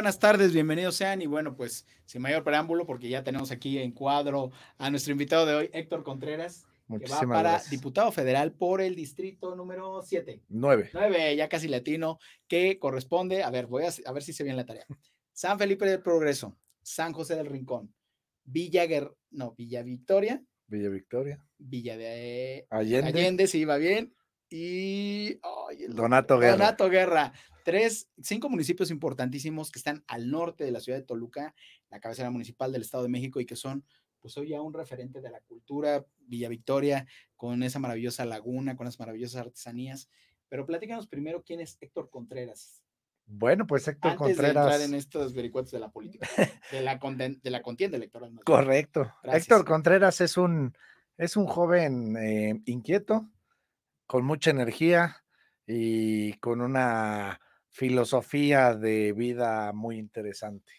buenas tardes, bienvenidos sean y bueno, pues sin mayor preámbulo, porque ya tenemos aquí en cuadro a nuestro invitado de hoy, Héctor Contreras, que va para diputado federal por el distrito número 7. 9. 9, ya casi latino, que corresponde, a ver, voy a, ver si se ve bien la tarea. San Felipe del Progreso, San José del Rincón, Villa no, Villa Victoria. Villa Victoria. Villa de Allende. Allende, si iba bien. Y Donato Guerra. Donato Guerra tres, cinco municipios importantísimos que están al norte de la ciudad de Toluca, la cabecera municipal del Estado de México y que son pues hoy ya un referente de la cultura, Villa Victoria, con esa maravillosa laguna, con las maravillosas artesanías. Pero platícanos primero quién es Héctor Contreras. Bueno, pues Héctor Antes Contreras. De entrar en estos vericuetos de la política, de la, de la contienda electoral. Correcto. Héctor Contreras es un, es un joven eh, inquieto, con mucha energía y con una filosofía de vida muy interesante.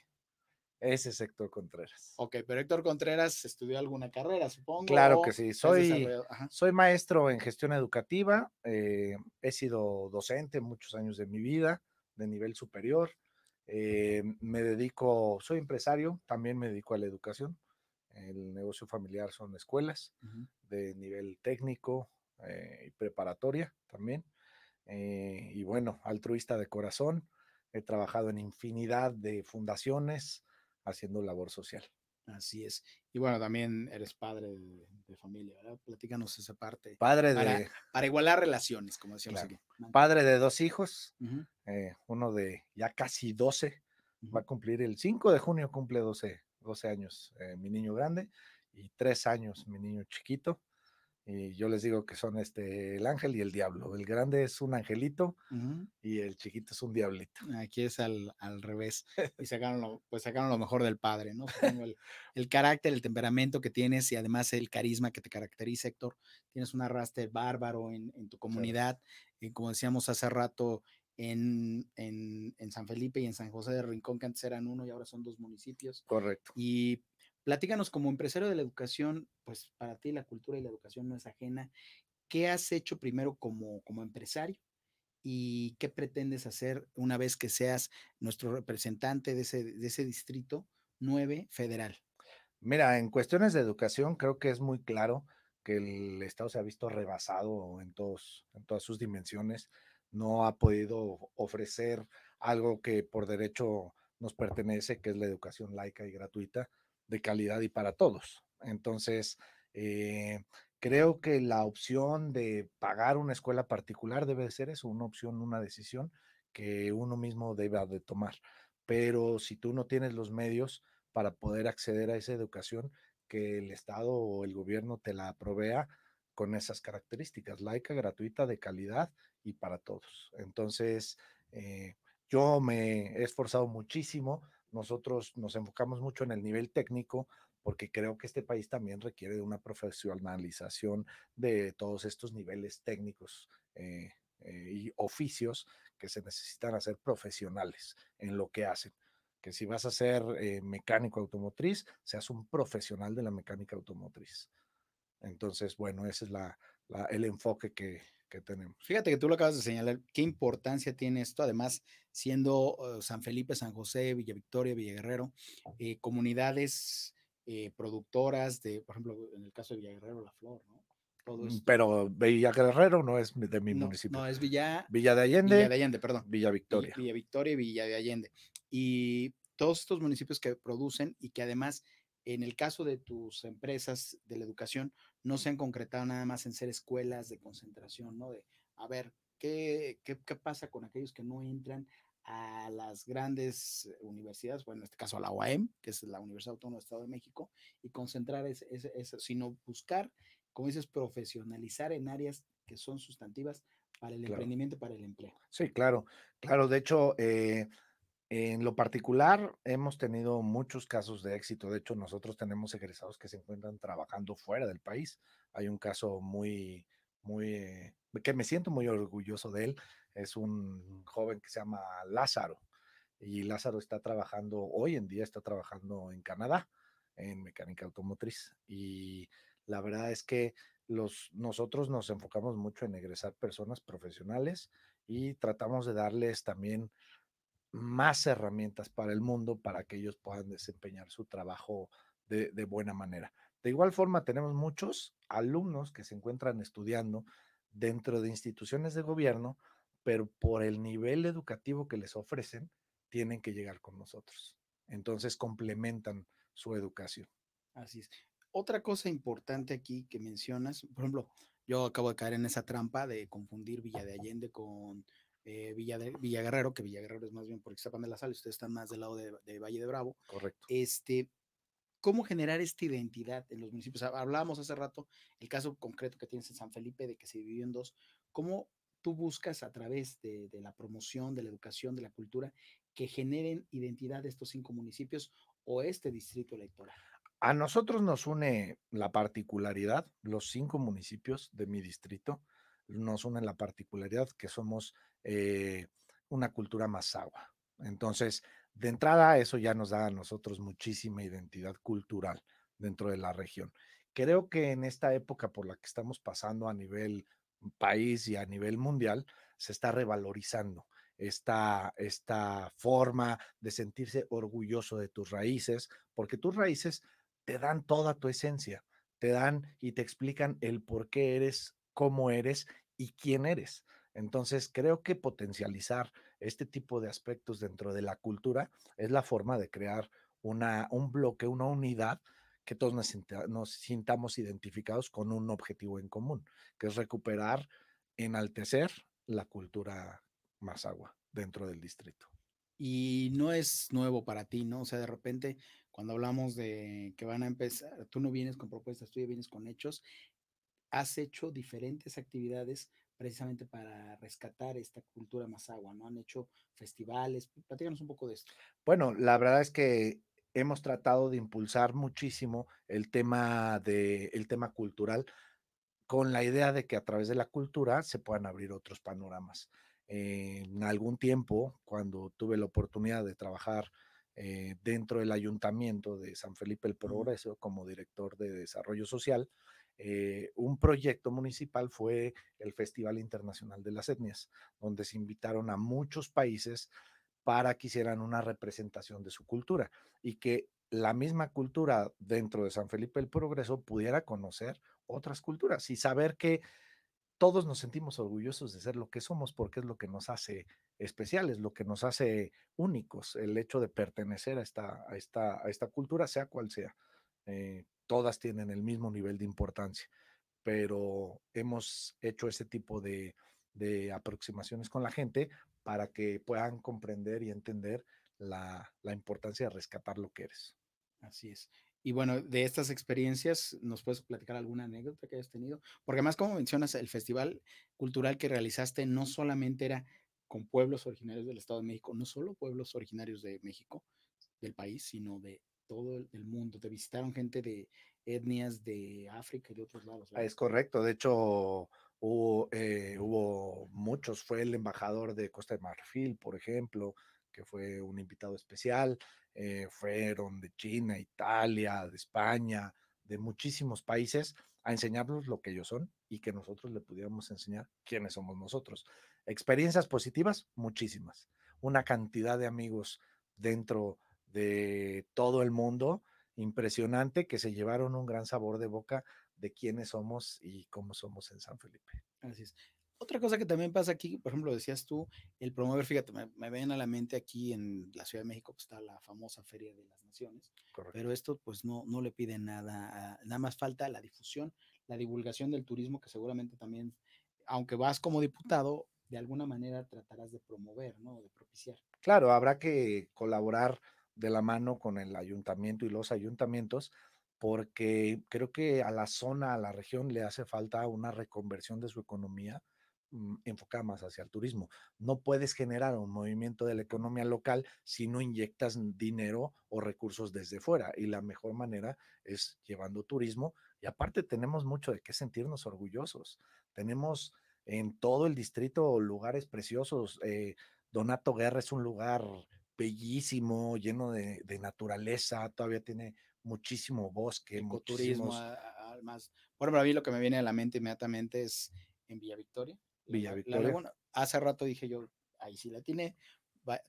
Ese es Héctor Contreras. Ok, pero Héctor Contreras estudió alguna carrera, supongo. Claro que sí, soy, soy maestro en gestión educativa, eh, he sido docente muchos años de mi vida, de nivel superior, eh, me dedico, soy empresario, también me dedico a la educación, el negocio familiar son escuelas de nivel técnico eh, y preparatoria también. Eh, y bueno, altruista de corazón. He trabajado en infinidad de fundaciones haciendo labor social. Así es. Y bueno, también eres padre de, familia, ¿verdad? Platícanos esa parte. Padre para, de... Para, igualar relaciones, como decíamos aquí. Padre de dos hijos, eh, uno de ya casi 12, va a cumplir el 5 de junio, cumple 12, 12 años eh, mi niño grande y 3 años mi niño chiquito. Y yo les digo que son este el ángel y el diablo. El grande es un angelito y el chiquito es un diablito. Aquí es al, revés. Y sacaron lo, pues sacaron lo mejor del padre, ¿no? El, carácter, el temperamento que tienes y además el carisma que te caracteriza, Héctor. Tienes un arrastre bárbaro en, tu comunidad. Y eh, como decíamos hace rato, en, en, en, San Felipe y en San José de Rincón, que antes eran uno y ahora son dos municipios. Correcto. Y Platícanos como empresario de la educación, pues para ti la cultura y la educación no es ajena. ¿Qué has hecho primero como, como empresario y qué pretendes hacer una vez que seas nuestro representante de ese, de ese distrito 9 federal? Mira, en cuestiones de educación creo que es muy claro que el Estado se ha visto rebasado en, todos, en todas sus dimensiones, no ha podido ofrecer algo que por derecho nos pertenece, que es la educación laica y gratuita de calidad y para todos. Entonces, eh, creo que la opción de pagar una escuela particular debe ser eso, una opción, una decisión que uno mismo debe de tomar. Pero si tú no tienes los medios para poder acceder a esa educación, que el Estado o el gobierno te la provea con esas características, laica, gratuita, de calidad y para todos. Entonces, eh, yo me he esforzado muchísimo nosotros nos enfocamos mucho en el nivel técnico porque creo que este país también requiere de una profesionalización de todos estos niveles técnicos eh, eh, y oficios que se necesitan hacer profesionales en lo que hacen. Que si vas a ser eh, mecánico automotriz, seas un profesional de la mecánica automotriz. Entonces, bueno, ese es el enfoque que, que tenemos. Fíjate que tú lo acabas de señalar, qué importancia tiene esto, además siendo oh, San Felipe, San José, Villa Victoria, Villa Guerrero, eh, comunidades eh, productoras de, por ejemplo, en el caso de Villa Guerrero, La Flor, ¿no? Mm, pero Villa Guerrero no es de mi municipio. No, es Villa, Villa de Allende. Villa de Allende, perdón. Villa Victoria. Villa Victoria y Villa de Allende. Y todos estos municipios que producen y que además en el caso de tus empresas de la educación, no se han concretado nada más en ser escuelas de concentración, ¿no? De, a ver, ¿qué, qué, qué pasa con aquellos que no entran a las grandes eh, universidades, bueno, en este caso a la OAM, que es la Universidad Autónoma del Estado de México, y concentrar eso, sino buscar, como dices, profesionalizar en áreas que son sustantivas para el emprendimiento emprendimiento, para el empleo. Sí, claro, claro. De hecho, eh, en lo particular, hemos tenido muchos casos de éxito. De hecho, nosotros tenemos egresados que se encuentran trabajando fuera del país. Hay un caso muy, muy, eh, que me siento muy orgulloso de él. Es un joven que se llama Lázaro. Y Lázaro está trabajando, hoy en día está trabajando en Canadá, en mecánica automotriz. Y la verdad es que los, nosotros nos enfocamos mucho en egresar personas profesionales y tratamos de darles también más herramientas para el mundo para que ellos puedan desempeñar su trabajo de, buena manera. De igual forma, tenemos muchos alumnos que se encuentran estudiando dentro de instituciones de gobierno, pero por el nivel educativo que les ofrecen, tienen que llegar con nosotros. Entonces complementan su educación. Así es. Otra cosa importante aquí que mencionas, por ejemplo, yo acabo de caer en esa trampa de confundir Villa de Allende con eh, Villaguerrero, Villa, Villa, que Villa es más bien por Ixtapan de la Sal, ustedes están más del lado de, Valle de Bravo. Correcto. Este, ¿Cómo generar esta identidad en los municipios? Hablábamos hace rato el caso concreto que tienes en San Felipe de que se dividió en dos. ¿Cómo tú buscas a través de, de la promoción, de la educación, de la cultura, que generen identidad de estos cinco municipios o este distrito electoral? A nosotros nos une la particularidad, los cinco municipios de mi distrito, nos une la particularidad que somos eh, una cultura más agua. Entonces, de entrada, eso ya nos da a nosotros muchísima identidad cultural dentro de la región. Creo que en esta época por la que estamos pasando a nivel país y a nivel mundial, se está revalorizando esta, esta forma de sentirse orgulloso de tus raíces, porque tus raíces te dan toda tu esencia, te dan y te explican el por qué eres, cómo eres y quién eres. Entonces, creo que potencializar este tipo de aspectos dentro de la cultura es la forma de crear una, un bloque, una unidad que todos nos, sintamos identificados con un objetivo en común, que es recuperar, enaltecer la cultura más agua dentro del distrito. Y no es nuevo para ti, ¿no? O sea, de repente, cuando hablamos de que van a empezar, tú no vienes con propuestas, tú vienes con hechos, has hecho diferentes actividades precisamente para rescatar esta cultura agua, ¿no? Han hecho festivales, platícanos un poco de esto. Bueno, la verdad es que hemos tratado de impulsar muchísimo el tema, de, el tema cultural con la idea de que a través de la cultura se puedan abrir otros panoramas. en algún tiempo, cuando tuve la oportunidad de trabajar eh, dentro del ayuntamiento de San Felipe el Progreso como director de desarrollo social, eh, un proyecto municipal fue el Festival Internacional de las Etnias, donde se invitaron a muchos países para que hicieran una representación de su cultura y que la misma cultura dentro de San Felipe el Progreso pudiera conocer otras culturas y saber que todos nos sentimos orgullosos de ser lo que somos porque es lo que nos hace especiales, lo que nos hace únicos, el hecho de pertenecer a esta, cultura, sea cual sea. Eh, todas tienen el mismo nivel de importancia, pero hemos hecho ese tipo de, aproximaciones con la gente para que puedan comprender y entender la, la importancia de rescatar lo que eres. Así es. Y bueno, de estas experiencias, ¿nos puedes platicar alguna anécdota que hayas tenido? Porque además, como mencionas, el festival cultural que realizaste no solamente era con pueblos originarios del Estado de México, no solo pueblos originarios de México, del país, sino de todo el mundo. Te visitaron gente de etnias de África y de otros lados. Es correcto. De hecho, hubo, eh, hubo muchos. Fue el embajador de Costa de Marfil, por ejemplo, que fue un invitado especial. Eh, fueron de China, Italia, de España, de muchísimos países a enseñarnos lo que ellos son y que nosotros le pudiéramos enseñar quiénes somos nosotros. Experiencias positivas, muchísimas. Una cantidad de amigos dentro de todo el mundo. Impresionante que se llevaron un gran sabor de boca de quiénes somos y cómo somos en San Felipe. Así es. Otra cosa que también pasa aquí, por ejemplo, decías tú, el promover, fíjate, me, me ven a la mente aquí en la Ciudad de México, que pues, está la famosa Feria de las Naciones, pero esto pues no, no le pide nada, nada más falta la difusión, la divulgación del turismo, que seguramente también, aunque vas como diputado, de alguna manera tratarás de promover, ¿no? De propiciar. Claro, habrá que colaborar de la mano con el ayuntamiento y los ayuntamientos, porque creo que a la zona, a la región le hace falta una reconversión de su economía mm, enfocada más hacia el turismo. No puedes generar un movimiento de la economía local si no inyectas dinero o recursos desde fuera. Y la mejor manera es llevando turismo. Y aparte tenemos mucho de qué sentirnos orgullosos. Tenemos en todo el distrito lugares preciosos. Eh, Donato Guerra es un lugar bellísimo, lleno de, naturaleza, todavía tiene muchísimo bosque, ecoturismo. además, Más. Bueno, para mí lo que me viene a la mente inmediatamente es en Villa Victoria. Villa Victoria. hace rato dije yo, ahí sí la tiene,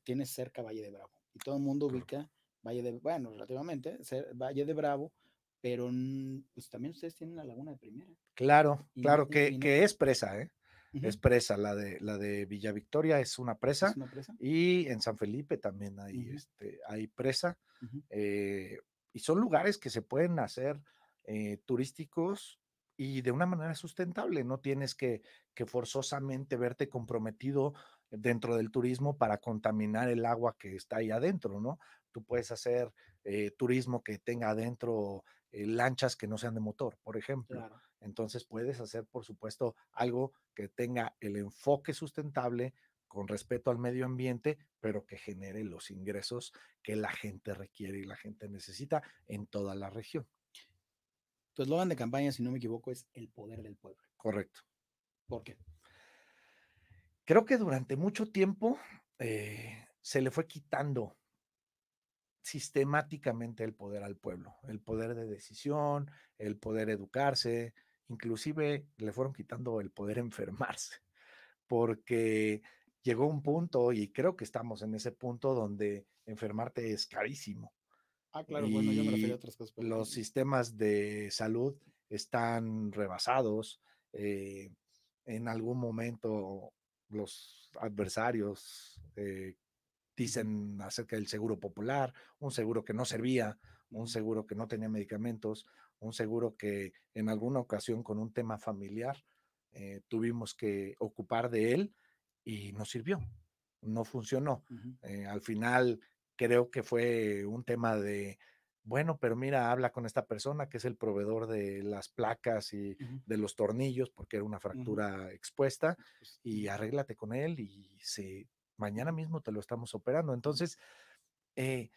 tiene cerca Valle de Bravo. Y todo el mundo ubica Valle de, bueno, relativamente, Valle de Bravo, pero pues también ustedes tienen la laguna de primera. Claro, claro, que, que es presa, ¿eh? es presa, la de, la de Villa Victoria es una presa, y en San Felipe también hay, este, hay presa, eh, y son lugares que se pueden hacer eh, turísticos y de una manera sustentable, no tienes que, forzosamente verte comprometido dentro del turismo para contaminar el agua que está ahí adentro, ¿no? Tú puedes hacer eh, turismo que tenga adentro lanchas que no sean de motor, por ejemplo entonces puedes hacer, por supuesto, algo que tenga el enfoque sustentable con respeto al medio ambiente, pero que genere los ingresos que la gente requiere y la gente necesita en toda la región. lo van de campaña, si no me equivoco, es el poder del pueblo. Correcto. ¿Por qué? Creo que durante mucho tiempo eh, se le fue quitando sistemáticamente el poder al pueblo, el poder de decisión, el poder educarse, inclusive le fueron quitando el poder enfermarse, porque llegó un punto, y creo que estamos en ese punto donde enfermarte es carísimo. Ah, claro, bueno, yo me a otras cosas. Los sistemas de salud están rebasados. Eh, en algún momento los adversarios eh, dicen acerca del seguro popular, un seguro que no servía, un seguro que no tenía medicamentos, un seguro que en alguna ocasión con un tema familiar eh, tuvimos que ocupar de él y no sirvió, no funcionó. Eh, al final creo que fue un tema de, bueno, pero mira, habla con esta persona que es el proveedor de las placas y de los tornillos, porque era una fractura expuesta, pues y arréglate con él y si mañana mismo te lo estamos operando. Entonces, eh,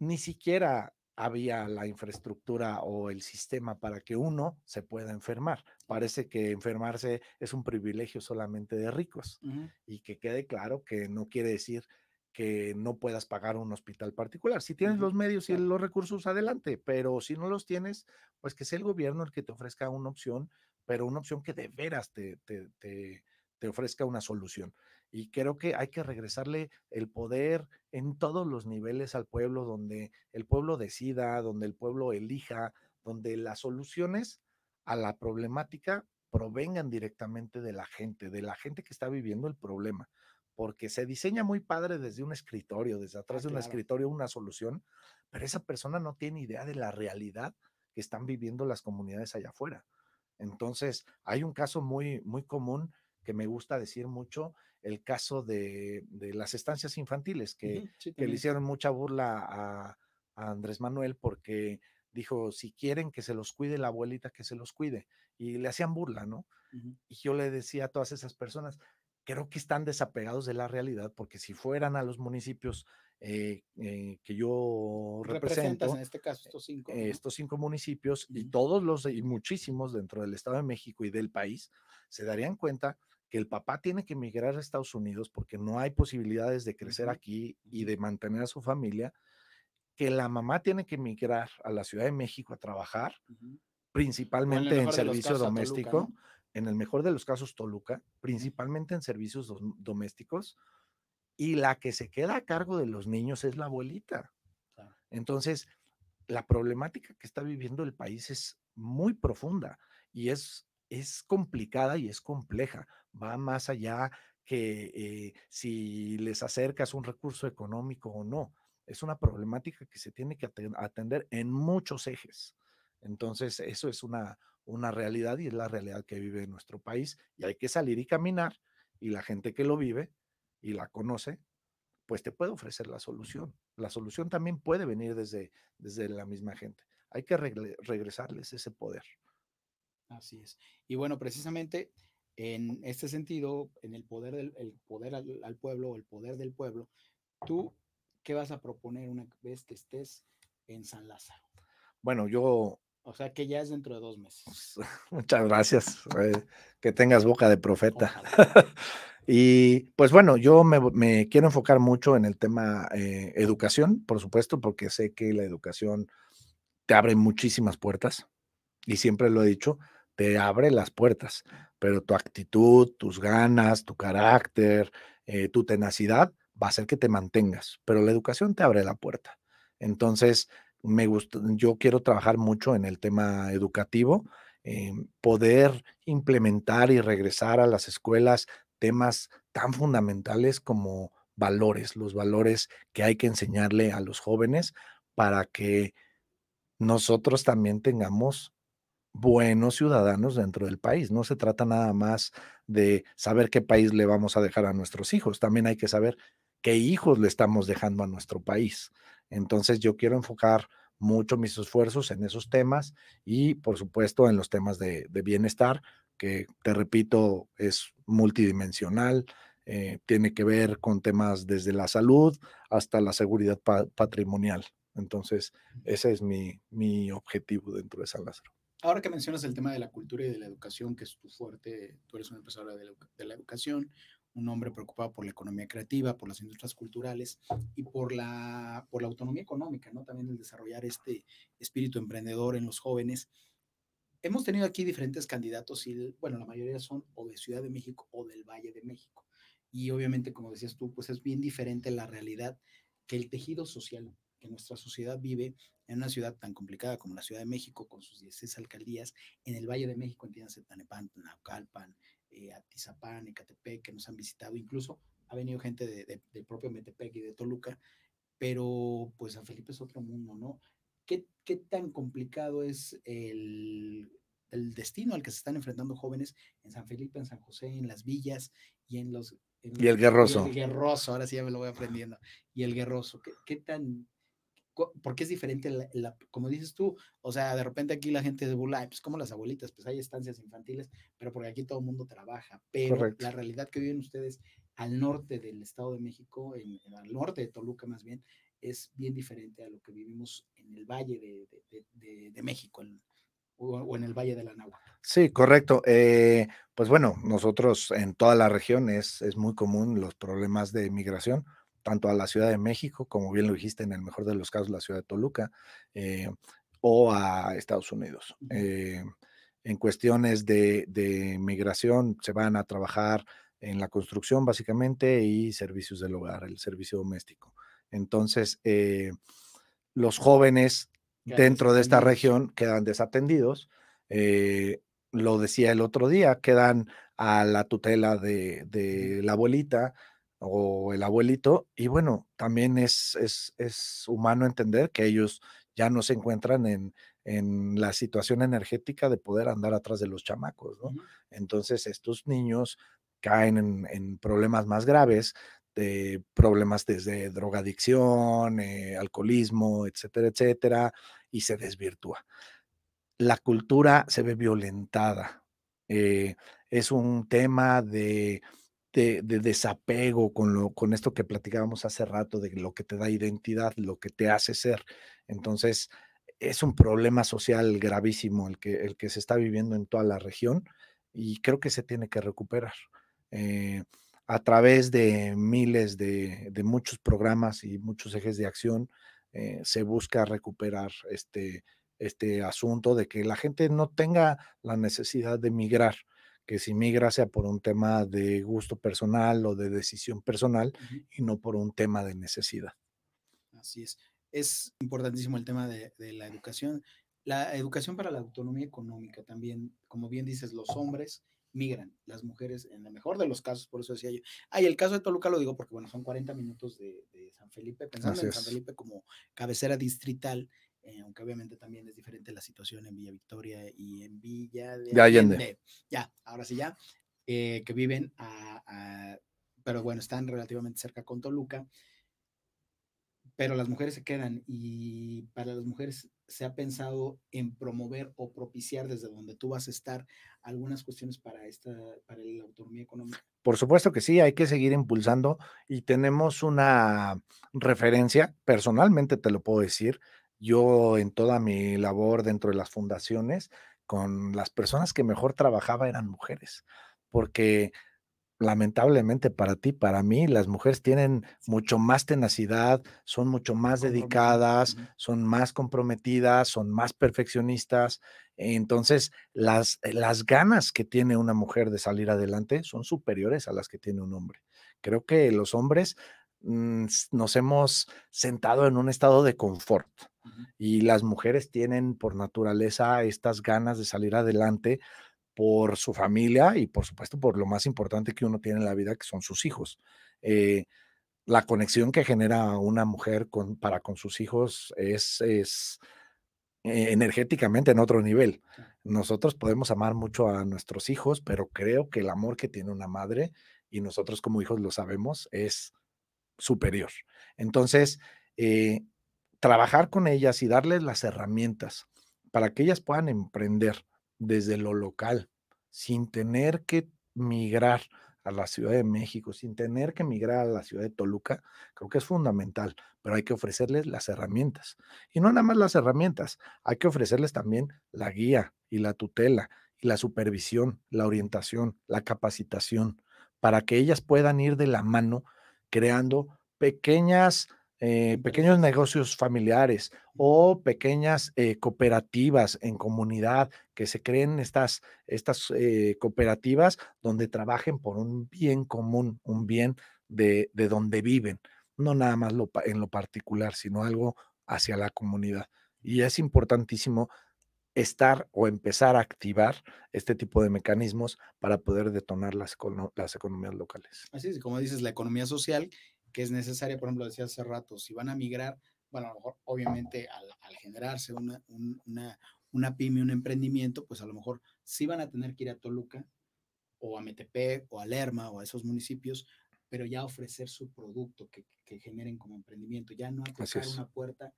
ni siquiera había la infraestructura o el sistema para que uno se pueda enfermar. Parece que enfermarse es un privilegio solamente de ricos y que quede claro que no quiere decir que no puedas pagar un hospital particular. Si tienes los medios y los recursos, adelante, pero si no los tienes, pues que sea el gobierno el que te ofrezca una opción, pero una opción que de veras te ofrezca una solución. Y creo que hay que regresarle el poder en todos los niveles al pueblo, donde el pueblo decida, donde el pueblo elija, donde las soluciones a la problemática provengan directamente de la gente, de la gente que está viviendo el problema, porque se diseña muy padre desde un escritorio, desde atrás ah, de un escritorio una solución, pero esa persona no tiene idea de la realidad que están viviendo las comunidades allá afuera. Entonces, hay un caso muy, muy común que me gusta decir mucho, el caso de, las estancias infantiles, que, le hicieron mucha burla a, Andrés Manuel porque dijo, si quieren que se los cuide la abuelita, que se los cuide. Y le hacían burla, ¿no? Y yo le decía a todas esas personas, creo que están desapegados de la realidad, porque si fueran a los municipios eh, eh, que yo represento, este caso estos cinco, eh, municipios y todos los y muchísimos dentro del Estado de México y del país, se darían cuenta que el papá tiene que emigrar a Estados Unidos porque no hay posibilidades de crecer aquí y de mantener a su familia, que la mamá tiene que emigrar a la Ciudad de México a trabajar, principalmente en, servicio doméstico, en el mejor de los casos Toluca, principalmente en servicios domésticos, y la que se queda a cargo de los niños es la abuelita. Entonces, la problemática que está viviendo el país es muy profunda y es es complicada y es compleja, va más allá que eh, si les acercas un recurso económico o no. Es una problemática que se tiene que atender en muchos ejes. Entonces, eso es una, una realidad y es la realidad que vive nuestro país y hay que salir y caminar y la gente que lo vive y la conoce, pues te puede ofrecer la solución. La solución también puede venir desde, desde la misma gente. Hay que regresarles ese poder. Así es. Y bueno, precisamente en este sentido, en el poder, del, poder al, pueblo, el poder del pueblo, ¿tú qué vas a proponer una vez que estés en San Lázaro? Bueno, yo o sea que ya es dentro de dos meses. Muchas gracias. Eh, que tengas boca de profeta. y pues bueno, yo me, quiero enfocar mucho en el tema eh, educación, por supuesto, porque sé que la educación te abre muchísimas puertas. Y siempre lo he dicho, te abre las puertas, pero tu actitud, tus ganas, tu carácter, eh, tu tenacidad va a hacer que te mantengas, pero la educación te abre la puerta. Entonces, me gusta, yo quiero trabajar mucho en el tema educativo, eh, poder implementar y regresar a las escuelas temas tan fundamentales como valores, los valores que hay que enseñarle a los jóvenes para que nosotros también tengamos buenos ciudadanos dentro del país. No se trata nada más de saber qué país le vamos a dejar a nuestros hijos, también hay que saber qué hijos le estamos dejando a nuestro país. Entonces yo quiero enfocar mucho mis esfuerzos en esos temas y por supuesto en los temas de, bienestar, que te repito es multidimensional, eh, tiene que ver con temas desde la salud hasta la seguridad patrimonial. Entonces ese es mi, mi objetivo dentro de San Lázaro. Ahora que mencionas el tema de la cultura y de la educación, que es tu fuerte, tú eres una empresaria de la, educación, un hombre preocupado por la economía creativa, por las industrias culturales y por la, por la autonomía económica, ¿no? También el desarrollar este espíritu emprendedor en los jóvenes. Hemos tenido aquí diferentes candidatos y, bueno, la mayoría son o de Ciudad de México o del Valle de México. Y obviamente, como decías tú, pues es bien diferente la realidad que el tejido social que nuestra sociedad vive en una ciudad tan complicada como la Ciudad de México, con sus 16 alcaldías, en el Valle de México, en Tanepán, Naucalpan, eh, Atizapán, Ecatepec, que nos han visitado, incluso ha venido gente del propio Metepec y de Toluca, pero pues San Felipe es otro mundo, ¿no? ¿Qué, tan complicado es el, destino al que se están enfrentando jóvenes en San Felipe, en San José, en las villas y en los... y el guerroso. el guerroso, ahora sí ya me lo voy aprendiendo. Y el guerroso, ¿qué, qué tan porque es diferente, como dices tú, o sea, de repente aquí la gente se burla, pues como las abuelitas, pues hay estancias infantiles, pero porque aquí todo el mundo trabaja, pero la realidad que viven ustedes al norte del Estado de México, en, al norte de Toluca más bien, es bien diferente a lo que vivimos en el Valle de, México, o, en el Valle de la nagua Sí, correcto. Eh, pues bueno, nosotros en toda la región es, es muy común los problemas de migración, tanto a la Ciudad de México, como bien lo dijiste, en el mejor de los casos, la Ciudad de Toluca, eh, o a Estados Unidos. Eh, en cuestiones de, migración, se van a trabajar en la construcción básicamente y servicios del hogar, el servicio doméstico. Entonces, eh, los jóvenes dentro de esta región quedan desatendidos. lo decía el otro día, quedan a la tutela de, de la abuelita, o el abuelito, y bueno, también es, es, es humano entender que ellos ya no se encuentran en, en, la situación energética de poder andar atrás de los chamacos, ¿no? Entonces estos niños caen en, problemas más graves, de eh, problemas desde drogadicción, eh, alcoholismo, etcétera, etcétera, y se desvirtúa. La cultura se ve violentada. Eh, es un tema de de, desapego con, lo, con esto que platicábamos hace rato, de lo que te da identidad, lo que te hace ser. Entonces, es un problema social gravísimo el que, el que se está viviendo en toda la región y creo que se tiene que recuperar. Eh, a través de miles de, muchos programas y muchos ejes de acción, eh, se busca recuperar este, este asunto de que la gente no tenga la necesidad de migrar que si migra sea por un tema de gusto personal o de decisión personal y no por un tema de necesidad. Así es. Es importantísimo el tema de, la educación. La educación para la autonomía económica también, como bien dices, los hombres migran, las mujeres en el mejor de los casos, por eso decía yo. Ah, y el caso de Toluca lo digo porque, bueno, son 40 minutos de, San Felipe, pensando en San Felipe como cabecera distrital, eh, aunque obviamente también es diferente la situación en Villa Victoria y en Villa de, ya, Allende. Ya, ahora sí ya, eh, que viven a, pero bueno, están relativamente cerca con Toluca, pero las mujeres se quedan y para las mujeres se ha pensado en promover o propiciar desde donde tú vas a estar algunas cuestiones para esta, para la autonomía económica. Por supuesto que sí, hay que seguir impulsando y tenemos una referencia, personalmente te lo puedo decir, yo en toda mi labor dentro de las fundaciones, con las personas que mejor trabajaba eran mujeres, porque lamentablemente para ti, para mí, las mujeres tienen mucho más tenacidad, son mucho más dedicadas, son más comprometidas, son más perfeccionistas. Entonces, las, eh, las ganas que tiene una mujer de salir adelante son superiores a las que tiene un hombre. Creo que los hombres mm, nos hemos sentado en un estado de confort y las mujeres tienen por naturaleza estas ganas de salir adelante por su familia y por supuesto por lo más importante que uno tiene en la vida, que son sus hijos. Eh, la conexión que genera una mujer para con sus hijos es, eh, energéticamente en otro nivel. Nosotros podemos amar mucho a nuestros hijos, pero creo que el amor que tiene una madre, y nosotros como hijos lo sabemos, es superior. Entonces, eh, trabajar con ellas y darles las herramientas para que ellas puedan emprender desde lo local, sin tener que migrar a la Ciudad de México, sin tener que migrar a la ciudad de Toluca, creo que es fundamental, pero hay que ofrecerles las herramientas. Y no nada más las herramientas, hay que ofrecerles también la guía y la tutela y la supervisión, la orientación, la capacitación, para que ellas puedan ir de la mano creando pequeñas eh, pequeños negocios familiares o pequeñas eh, cooperativas en comunidad que se creen estas, estas eh, cooperativas donde trabajen por un bien común, un bien de, donde viven, no nada más en lo particular, sino algo hacia la comunidad. Y es importantísimo estar o empezar a activar este tipo de mecanismos para poder detonar las, las economías locales. Así es, como dices, la economía social que es necesaria, por ejemplo, decía hace rato, si van a migrar, bueno, a lo mejor obviamente al, generarse una, una, una pyme, un emprendimiento, pues a lo mejor sí van a tener que ir a Toluca o a Metepec o a Lerma o a esos municipios, pero ya ofrecer su producto que, que generen como emprendimiento, ya no a tocar una puerta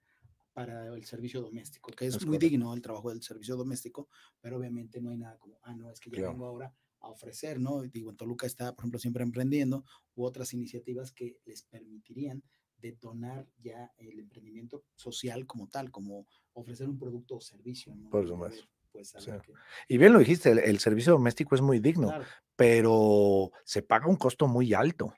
para el servicio doméstico, que es, muy digno el trabajo del servicio doméstico, pero obviamente no hay nada como, ah, no, es que yo vengo ahora a ofrecer, ¿no? Digo, en Toluca está, por ejemplo, siempre emprendiendo u otras iniciativas que les permitirían detonar ya el emprendimiento social como tal, como ofrecer un producto o servicio, ¿no? Por lo pues, Y bien lo dijiste, el, servicio doméstico es muy digno, pero se paga un costo muy alto.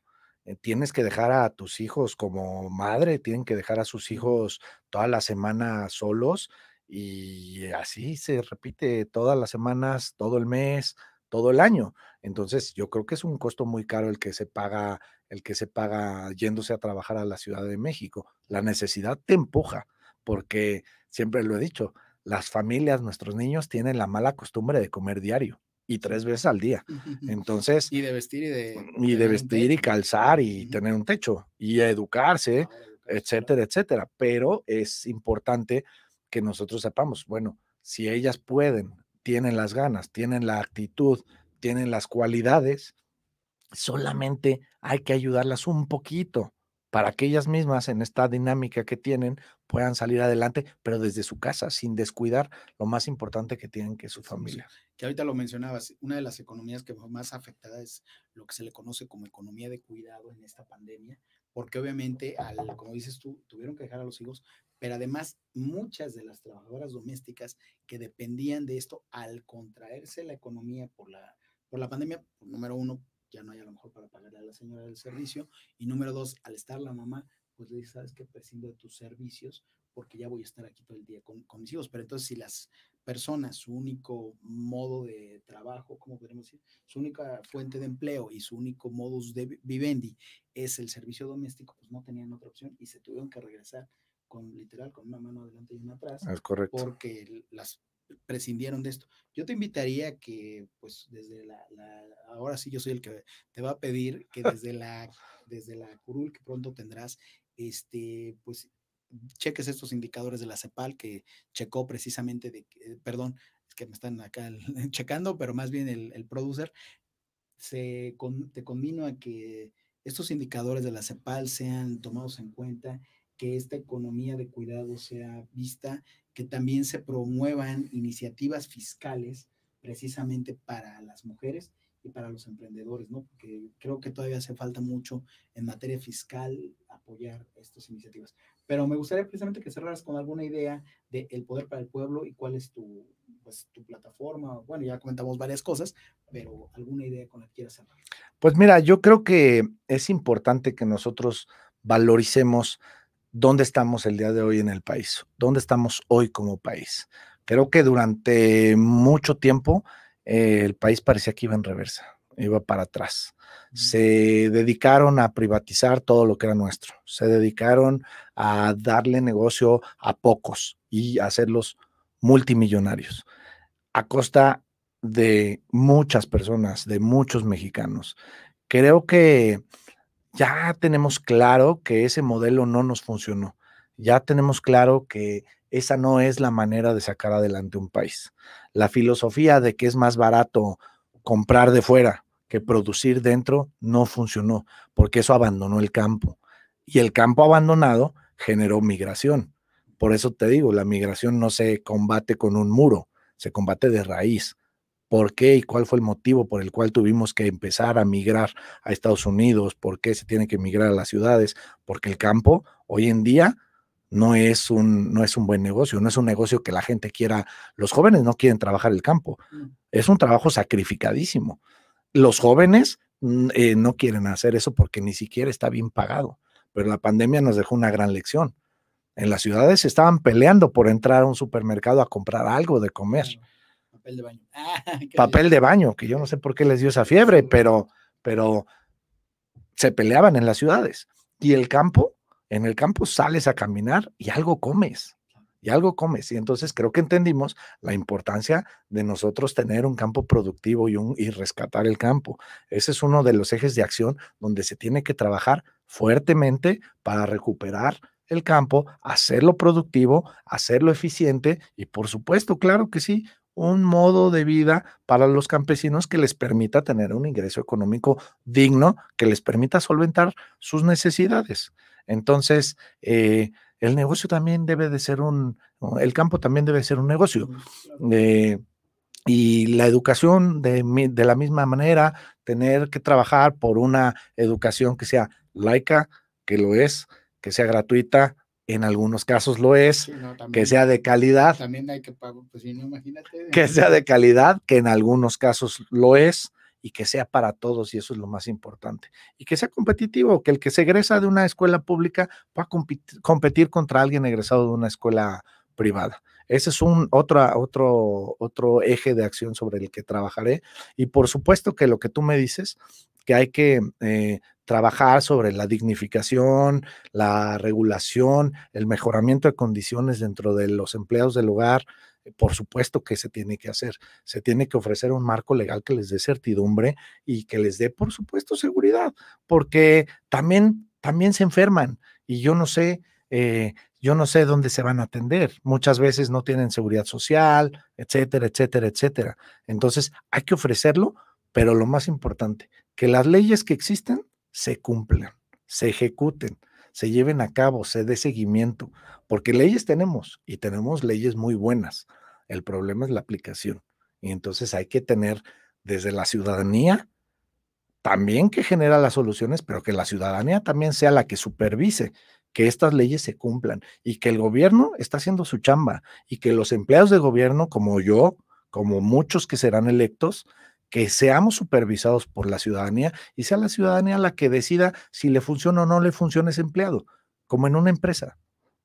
Eh, tienes que dejar a tus hijos como madre, tienen que dejar a sus hijos toda la semana solos y así se repite todas las semanas, todo el mes, todo el año. Entonces, yo creo que es un costo muy caro el que se paga, el que se paga yéndose a trabajar a la Ciudad de México. La necesidad te empuja, porque siempre lo he dicho, las familias, nuestros niños tienen la mala costumbre de comer diario y tres veces al día. Entonces. Y de vestir y de. Mm, y de vestir y calzar y tener un techo y educarse, ah, etcétera, etcétera. Pero es importante que nosotros sepamos, bueno, si ellas pueden, tienen las ganas, tienen la actitud, tienen las cualidades, solamente hay que ayudarlas un poquito para que ellas mismas en esta dinámica que tienen puedan salir adelante, pero desde su casa, sin descuidar lo más importante que tienen, que es su familia. Que ahorita lo mencionabas, una de las economías que más afectada es lo que se le conoce como economía de cuidado en esta pandemia, porque obviamente, como dices tú, tuvieron que dejar a los hijos, pero además muchas de las trabajadoras domésticas que dependían de esto, al contraerse la economía por la, por la pandemia, número uno, ya no hay a lo mejor para pagarle a la señora del servicio, y número dos, al estar la mamá, pues le dices, sabes que prescindo de tus servicios porque ya voy a estar aquí todo el día con, mis hijos. Pero entonces, si las personas, su único modo de trabajo, como podemos decir? Su única fuente de empleo y su único modus de vivendi es el servicio doméstico, pues no tenían otra opción y se tuvieron que regresar con literal, con una mano adelante y una atrás. Es correcto. Porque las prescindieron de esto. Yo te invitaría que, pues, desde la, la, ahora sí yo soy el que te va a pedir que desde la, desde la curul que pronto tendrás, este, pues cheques estos indicadores de la CEPAL que checó precisamente de, eh, perdón, es que me están acá checando, pero más bien el, el producer, se te convino a que estos indicadores de la CEPAL sean tomados en cuenta, que esta economía de cuidado sea vista, que también se promuevan iniciativas fiscales precisamente para las mujeres y para los emprendedores, ¿no? Porque creo que todavía hace falta mucho en materia fiscal apoyar estas iniciativas. Pero me gustaría precisamente que cerraras con alguna idea de El Poder para el Pueblo y cuál es tu, pues, tu plataforma. Bueno, ya comentamos varias cosas, pero alguna idea con la que quieras cerrar. Pues mira, yo creo que es importante que nosotros valoricemos dónde estamos el día de hoy en el país, dónde estamos hoy como país. Creo que durante mucho tiempo eh, el país parecía que iba en reversa, iba para atrás. Mm. Se dedicaron a privatizar todo lo que era nuestro, se dedicaron a darle negocio a pocos y hacerlos multimillonarios a costa de muchas personas, de muchos mexicanos. Creo que ya tenemos claro que ese modelo no nos funcionó. Ya tenemos claro que esa no es la manera de sacar adelante un país la filosofía de que es más barato comprar de fuera que producir dentro no funcionó, porque eso abandonó el campo. Y el campo abandonado generó migración. Por eso te digo, la migración no se combate con un muro, se combate de raíz. ¿Por qué y cuál fue el motivo por el cual tuvimos que empezar a migrar a Estados Unidos? ¿Por qué se tiene que migrar a las ciudades? Porque el campo hoy en día no es, un, no es un buen negocio, no es un negocio que la gente quiera, los jóvenes no quieren trabajar el campo, mm. es un trabajo sacrificadísimo. Los jóvenes mm, eh, no quieren hacer eso porque ni siquiera está bien pagado, pero la pandemia nos dejó una gran lección. En las ciudades se estaban peleando por entrar a un supermercado a comprar algo de comer. Papel de baño. Ah, papel de baño, que yo no sé por qué les dio esa fiebre, pero, pero se peleaban en las ciudades. Y el campo en el campo sales a caminar y algo comes, y algo comes. Y entonces creo que entendimos la importancia de nosotros tener un campo productivo y, un, y rescatar el campo. Ese es uno de los ejes de acción donde se tiene que trabajar fuertemente para recuperar el campo, hacerlo productivo, hacerlo eficiente y por supuesto, claro que sí, un modo de vida para los campesinos que les permita tener un ingreso económico digno, que les permita solventar sus necesidades. Entonces, eh, el negocio también debe de ser un, el campo también debe ser un negocio. Mm, eh, y la educación de, de, la misma manera, tener que trabajar por una educación que sea laica, que lo es, que sea gratuita, en algunos casos lo es, que sea de calidad. pues imagínate. Que sea de calidad, que en algunos casos lo es, y que sea para todos y eso es lo más importante. Y que sea competitivo, que el que se egresa de una escuela pública pueda competir, contra alguien egresado de una escuela privada. Ese es un otro, otro eje de acción sobre el que trabajaré. Y por supuesto que lo que tú me dices, que hay que eh, trabajar sobre la dignificación, la regulación, el mejoramiento de condiciones dentro de los empleados del hogar, por supuesto que se tiene que hacer. Se tiene que ofrecer un marco legal que les dé certidumbre y que les dé, por supuesto, seguridad, porque también, también se enferman y yo no sé. Eh, yo no sé dónde se van a atender. Muchas veces no tienen seguridad social, etcétera, etcétera, etcétera. Entonces, hay que ofrecerlo, pero lo más importante, que las leyes que existen se cumplan, se ejecuten se lleven a cabo, se dé seguimiento, porque leyes tenemos y tenemos leyes muy buenas. El problema es la aplicación. Y entonces hay que tener desde la ciudadanía, también que genera las soluciones, pero que la ciudadanía también sea la que supervise que estas leyes se cumplan y que el gobierno está haciendo su chamba y que los empleados de gobierno, como yo, como muchos que serán electos, que seamos supervisados por la ciudadanía y sea la ciudadanía la que decida si le funciona o no le funciona ese empleado, como en una empresa.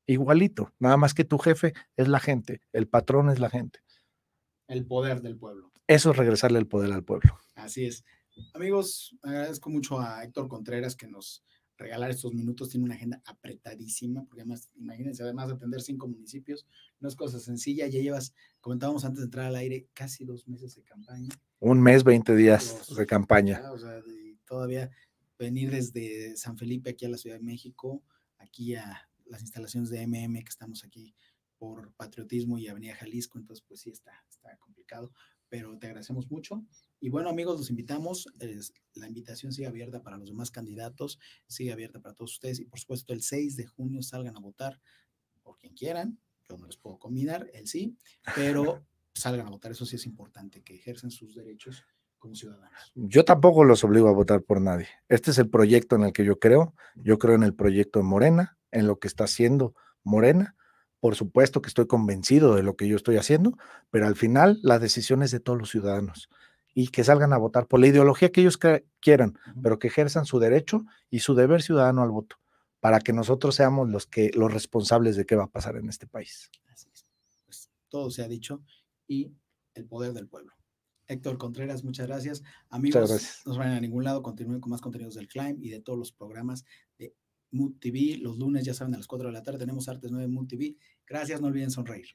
Igualito, nada más que tu jefe es la gente, el patrón es la gente. El poder del pueblo. Eso es regresarle el poder al pueblo. Así es. Amigos, agradezco mucho a Héctor Contreras que nos regalar estos minutos. Tiene una agenda apretadísima, porque además, imagínense, además de atender cinco municipios, no es cosa sencilla. Ya llevas, comentábamos antes de entrar al aire, casi dos meses de campaña. Un mes, 20 días de campaña. o sea, todavía venir desde San Felipe aquí a la Ciudad de México, aquí a las instalaciones de MM que estamos aquí por patriotismo y Avenida Jalisco, entonces pues sí está, está complicado pero te agradecemos mucho. Y bueno, amigos, los invitamos. la invitación sigue abierta para los demás candidatos, sigue abierta para todos ustedes. Y por supuesto, el 6 de junio salgan a votar por quien quieran. Yo no les puedo combinar, el sí, pero salgan a votar. Eso sí es importante, que ejercen sus derechos como ciudadanos. Yo tampoco los obligo a votar por nadie. Este es el proyecto en el que yo creo. Yo creo en el proyecto de Morena, en lo que está haciendo Morena. Por supuesto que estoy convencido de lo que yo estoy haciendo, pero al final la decisión es de todos los ciudadanos y que salgan a votar por la ideología que ellos quieran, pero que ejerzan su derecho y su deber ciudadano al voto, para que nosotros seamos los que los responsables de qué va a pasar en este país. Así es. Pues, todo se ha dicho y el poder del pueblo. Héctor Contreras, muchas gracias. Amigos, nos no se vayan a ningún lado, continúen con más contenidos del Clime y de todos los programas Mood TV. Los lunes, ya saben, a las 4 de la tarde tenemos Artes 9 Mood TV. Gracias, no olviden sonreír.